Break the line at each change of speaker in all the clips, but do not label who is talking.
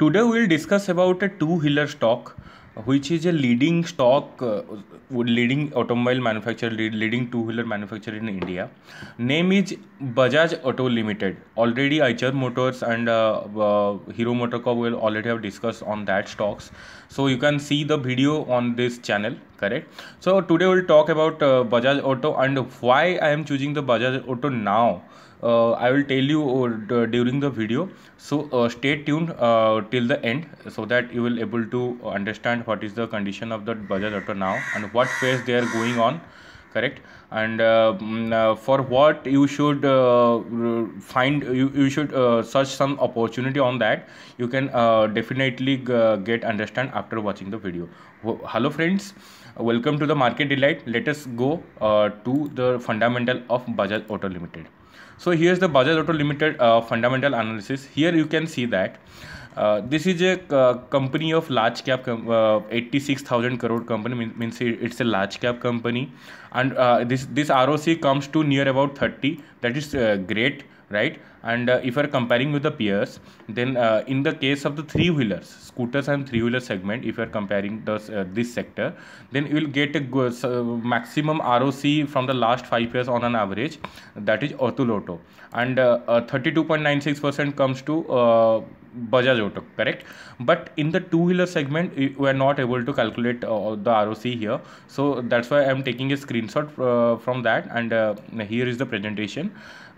Today we will discuss about a two-wheeler stock which is a leading stock, uh, leading automobile manufacturer, leading two-wheeler manufacturer in India. Name is Bajaj Auto Limited. Already Eicher Motors and uh, uh, Hero MotoCorp will already have discussed on that stocks. So you can see the video on this channel, correct? So today we'll talk about Bajaj Auto and why I am choosing the Bajaj Auto now uh, I will tell you uh, during the video. So uh, stay tuned uh, till the end so that you will able to understand what is the condition of the Bajaj Auto now and what phase they are going on correct and uh, mm, uh for what you should uh, find you, you should uh, search some opportunity on that you can definitely get understand after watching the video hello friends welcome to the market delight let us go to the fundamental of bajaj auto limited so here's the bajaj auto limited uh, fundamental analysis here you can see that uh, this is a uh, company of large cap com- uh, 86000 crore company means it's a large cap company and uh, this this ROC comes to near about 30 that is uh, great right and uh, if we are comparing with the peers then uh, in the case of the three wheelers scooters and three wheeler segment if we are comparing this, uh, this sector then you will get a good, uh, maximum ROC from the last 5 years on an average that is Ortho Lotto and 32.96% uh, uh, comes to Bajaj Auto, correct? But in the two-wheeler segment, we are not able to calculate uh, the ROC here. So that's why I'm taking a screenshot uh, from that and uh, here is the presentation.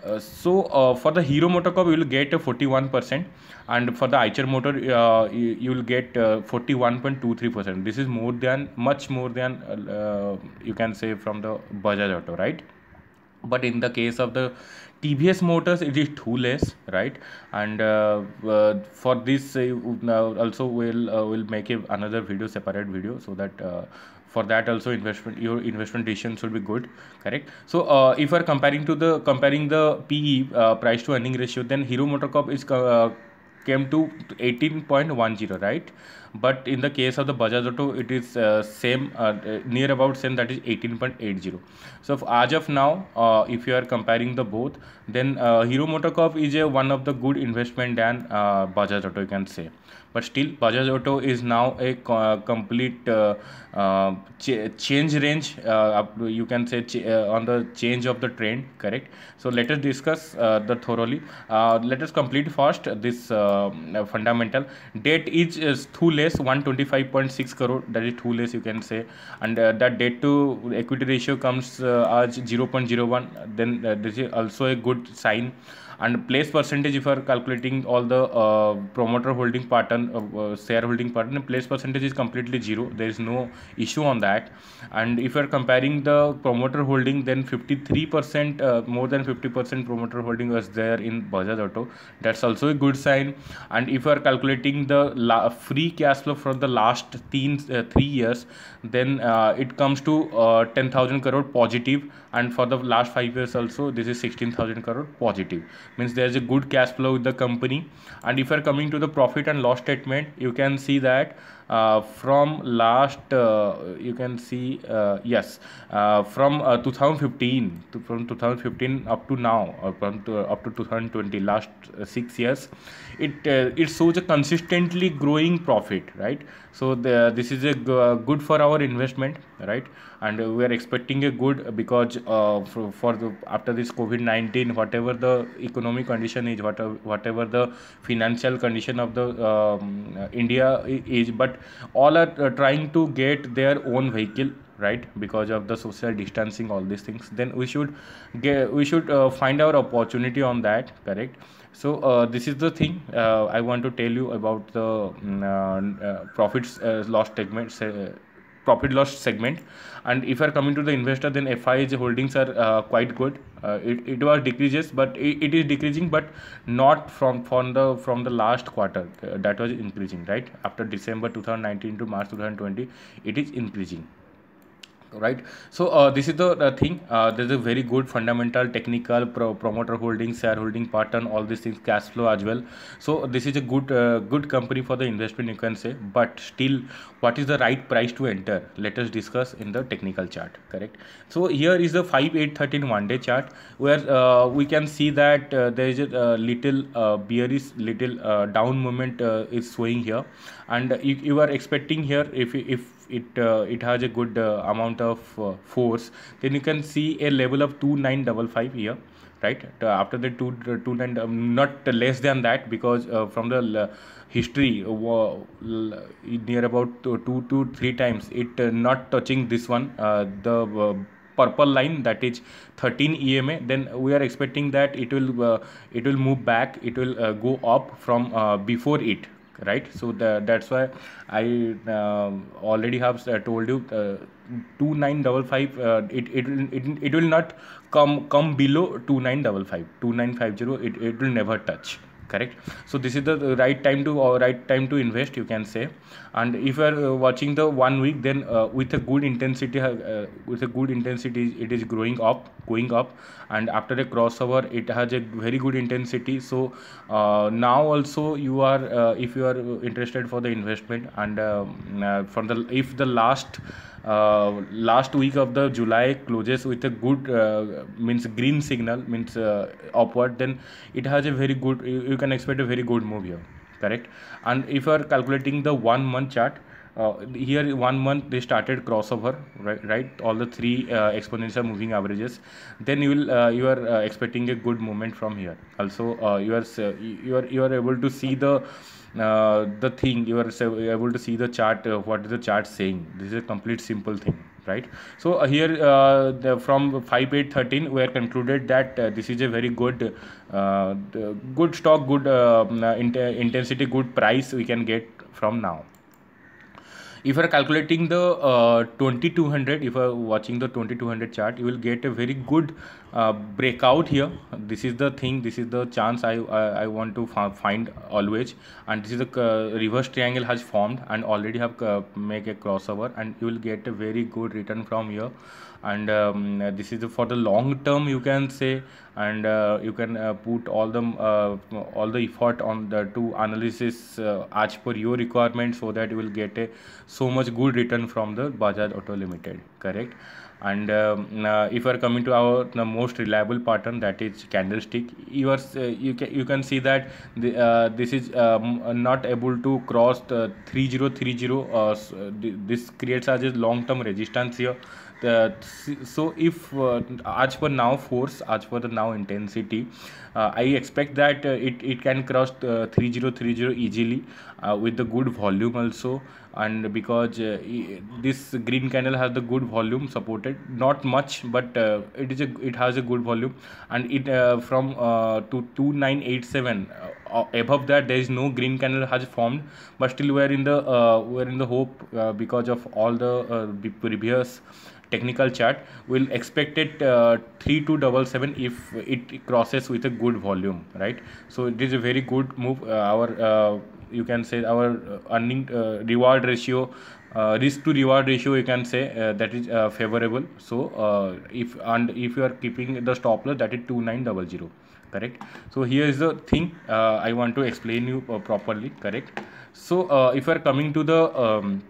Uh, so uh, for the Hero Motor you will get 41% and for the Eicher Motor, uh, you, you, will get 41.23%. This is more than, much more than you can say from the Bajaj Auto, right? but in the case of the TBS motors it is two less right and uh, uh, for this uh, also we'll uh, will make a, another video separate video so that uh, for that also investment your investment decision should be good correct so uh, if we're comparing to the comparing the PE price to earning ratio then Hero Motor Corp is came to 18.10 right but in the case of the Bajaj Auto it is uh, same uh, near about same that is 18.80 so as of now uh, if you are comparing the both then uh, Hero MotoCorp is a one of the good investment than uh, Bajaj Auto you can say but still Bajaj Auto is now a complete uh, ch change range you can say on the change of the trend correct so let us discuss the thoroughly let us complete first this fundamental date is, is too late less 125.6 crore that is too less you can say and uh, that debt to equity ratio comes uh, as 0.01 then uh, this is also a good sign and place percentage if you are calculating all the uh, promoter holding pattern uh, uh shareholding pattern place percentage is completely zero there is no issue on that and if you are comparing the promoter holding then 53% uh, more than 50% promoter holding was there in Bajaj Auto that's also a good sign and if you are calculating the free cash flow for the last uh, 3 years then uh, it comes to uh, 10000 crore positive and for the last 5 years also this is 16000 crore positive means there's a good cash flow with the company and if you're coming to the profit and loss statement you can see that uh, from last uh, you can see uh, yes from 2015 to, from 2015 up to now from to, up to 2020 last six years it it shows a consistently growing profit right so the, this is a good for our investment right and we are expecting a good because for, for the after this covid 19 whatever the economic condition is whatever whatever the financial condition of the um, india is but all are uh, trying to get their own vehicle right because of the social distancing all these things then we should get, we should uh, find our opportunity on that correct so uh, this is the thing uh, i want to tell you about the mm, uh, uh, profits uh, loss segment profit loss segment and if you're coming to the investor then fi's holdings are uh, quite good uh, it, it was decreases but it, it is decreasing but not from from the from the last quarter uh, that was increasing right after december 2019 to march 2020 it is increasing right so uh, this is the, the thing uh, there's a very good fundamental technical pro promoter holding shareholding pattern all these things cash flow as well so this is a good uh, good company for the investment you can say but still what is the right price to enter let us discuss in the technical chart correct so here is the 5 8 13 one day chart where uh, we can see that uh, there is a uh, little bearish little down movement is showing here and you, you are expecting here if if it uh, it has a good uh, amount of uh, force then you can see a level of 2955 here right after the two two nine um, not less than that because uh, from the history uh, near about two to three times it uh, not touching this one the purple line that is 13 EMA then we are expecting that it will it will move back it will go up from before it right so the, that's why i uh, already have uh, told you uh, 2955 uh, it, it it it will not come come below 2955 2950 it, it will never touch correct so this is the right time to or right time to invest you can say and if you are uh, watching the one week then uh, with a good intensity uh, uh, with a good intensity it is growing up going up and after a crossover it has a very good intensity so uh, now also you are uh, if you are interested for the investment and um, from the if the last uh, last week of the July closes with a good uh, means green signal means uh, upward, then it has a very good. You, you can expect a very good move here correct and if you are calculating the one month chart uh, here one month they started crossover right right all the three uh, exponential moving averages then you will uh, you are uh, expecting a good movement from here also uh, you are uh, you are you are able to see the the thing you are able to see the chart what is the chart saying this is a complete simple thing right so here the, from 5 8 13 we are concluded that this is a very good good stock good um, int intensity good price we can get from now if you're calculating the uh, 2200 if you're watching the 2200 chart you will get a very good uh, breakout here this is the thing this is the chance i i, I want to find always and this is the uh, reverse triangle has formed and already have uh, make a crossover and you will get a very good return from here and um, this is the, for the long term you can say and uh, you can uh, put all the all the effort on the two analysis as per your requirement so that you will get a so much good return from the Bajaj Auto Limited, correct? And um, uh, if you are coming to our the most reliable pattern that is candlestick, you are uh, you can you can see that the, uh, this is um, not able to cross the 3030. Uh, uh, this creates as a long term resistance here. The, so if uh, as per now force as per the now intensity, I expect that it it can cross 3030 easily with the good volume also and because uh, this green candle has the good volume supported not much but uh, it is a it has a good volume and it uh, from to 2987 above that there is no green candle has formed but still we are in the uh, we are in the hope uh, because of all the uh, previous technical chart will expect it uh, 3277 if it crosses with a good volume right so it is a very good move our you can say our uh, earning uh, reward ratio uh, risk to reward ratio you can say that is favorable so if and if you are keeping the stop loss that is 2900 correct so here is the thing i want to explain you properly correct so if you are coming to the um,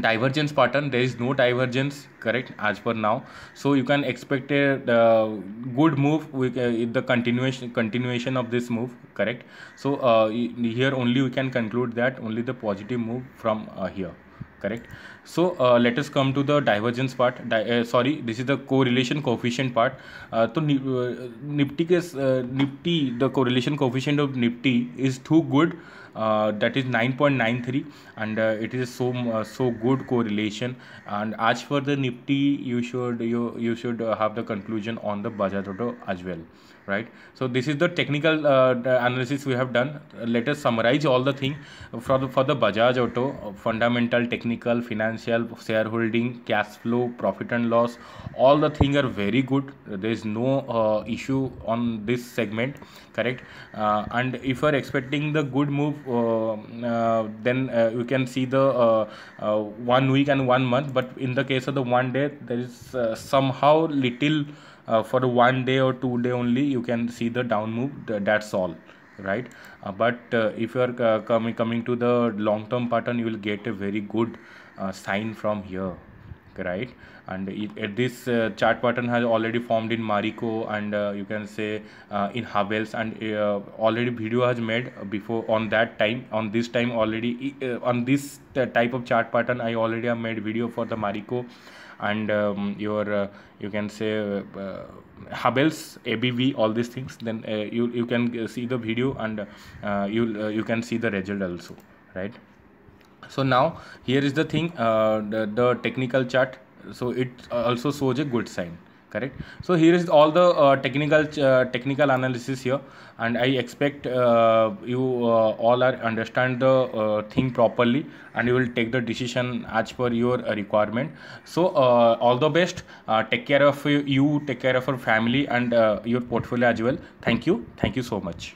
divergence pattern there is no divergence correct as per now so you can expect a uh, good move with uh, the continuation continuation of this move correct so uh, here only we can conclude that only the positive move from uh, here correct so uh, let us come to the divergence part Di uh, sorry this is the correlation coefficient part uh, so uh, nifty is uh, nifty the correlation coefficient of nifty is too good uh, that is 9.93 and uh, it is so uh, so good correlation and as for the nifty you should you you should have the conclusion on the bajaj auto as well right so this is the technical uh, analysis we have done let us summarize all the thing for the, for the bajaj auto fundamental technical financial shareholding cash flow profit and loss all the thing are very good there is no uh, issue on this segment correct uh, and if you are expecting the good move uh, uh, then uh, you can see the one week and one month but in the case of the one day there is somehow little uh, for one day or two day only you can see the down move that's all right uh, but uh, if you are uh, coming coming to the long term pattern you will get a very good uh, sign from here right and it, this uh, chart pattern has already formed in Mariko and uh, you can say uh, in Havels and already video has made before on that time on this time already on this type of chart pattern I already have made video for the Mariko and um, your uh, you can say uh, Hubbles, ABV, all these things. Then you you can see the video and you you can see the result also, right? so now here is the thing uh, the, the technical chart so it also shows a good sign correct so here is all the uh, technical uh, technical analysis here and i expect uh, you uh, all are understand the uh, thing properly and you will take the decision as per your uh, requirement so all the best take care of you take care of your family and your portfolio as well thank you thank you so much